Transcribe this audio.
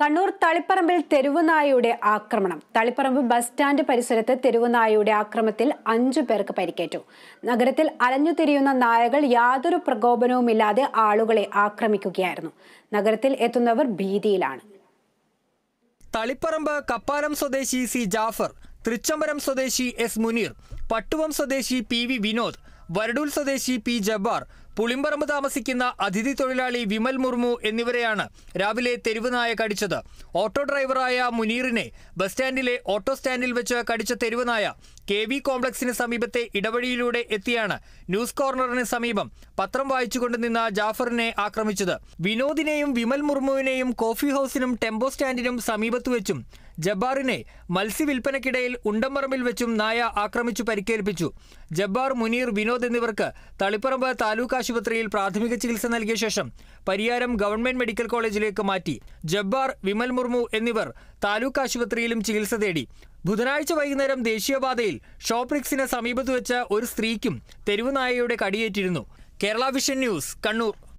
കണ്ണൂർ തളിപ്പറമ്പിൽ തെരുവുനായയുടെ ആക്രമണം Taliparamba bus stand പരിസരത്ത് തെരുവുനായയുടെ ആക്രമത്തിൽ അഞ്ചു പേർക്ക് പരിക്കേറ്റു നഗരത്തിൽ അലഞ്ഞു തിരിയുന്ന നായകൾ യാതൊരു പ്രകോപനവുമില്ലാതെ ആളുകളെ ആക്രമിക്കുകയായിരുന്നു നഗരത്തിൽ എത്തുന്നവർ ഭീതിയിലാണ് തളിപ്പറമ്പ് കപ്പാലം സ്വദേശി സി ജാഫർ തൃച്ചംബരം സ്വദേശി എസ് മുനീർ പട്ടുവം സ്വദേശി പി വി വിനോദ് വരടൂൽ സ്വദേശി പി ജബ്ബാർ പുളിമ്പറമ്പ് താമസിക്കുന്ന അതിഥി തൊഴിലാളി വിമൽ മുർമു എന്നിവരെയാണ് രാവിലെ തെരുവ് നായ കടിച്ചത് ഓട്ടോ ഡ്രൈവറായ മുനീറിനെ ബസ് സ്റ്റാൻഡിലെ ഓട്ടോ സ്റ്റാൻഡിൽ വെച്ച് കടിച്ച തെരുവ് നായ കെ വി കോംപ്ലക്സിന് സമീപത്തെ ഇടവഴിയിലൂടെ എത്തിയാണ് ന്യൂസ് കോർണറിന് സമീപം പത്രം വായിച്ചുകൊണ്ട് നിന്ന ജാഫറിനെ ആക്രമിച്ചത് വിനോദിനെയും വിമൽ മുർമുവിനെയും കോഫി ഹൌസിനും ടെമ്പോ സ്റ്റാൻഡിനും സമീപത്ത് വെച്ചും ജബ്ബാറിനെ മത്സ്യവിൽപ്പനക്കിടയിൽ ഉണ്ടമ്പറമ്പിൽ വെച്ചും നായ ആക്രമിച്ചു പരിക്കേൽപ്പിച്ചു ജബ്ബാർ മുനീർ വിനോദ് എന്നിവർക്ക് തളിപ്പറമ്പ് താലൂക്ക് ആശുപത്രിയിൽ പ്രാഥമിക ചികിത്സ നൽകിയ ശേഷം പരിയാരം ഗവൺമെന്റ് മെഡിക്കൽ കോളേജിലേക്ക് മാറ്റി ജബ്ബാർ വിമൽ മുർമു എന്നിവർ താലൂക്ക് ആശുപത്രിയിലും ചികിത്സ തേടി ബുധനാഴ്ച വൈകുന്നേരം ദേശീയപാതയിൽ ഷോപ്രിക്സിനെ സമീപത്ത് വെച്ച ഒരു സ്ത്രീക്കും തെരുവുനായയുടെ കടിയേറ്റിരുന്നു കേരള വിഷൻ ന്യൂസ് കണ്ണൂർ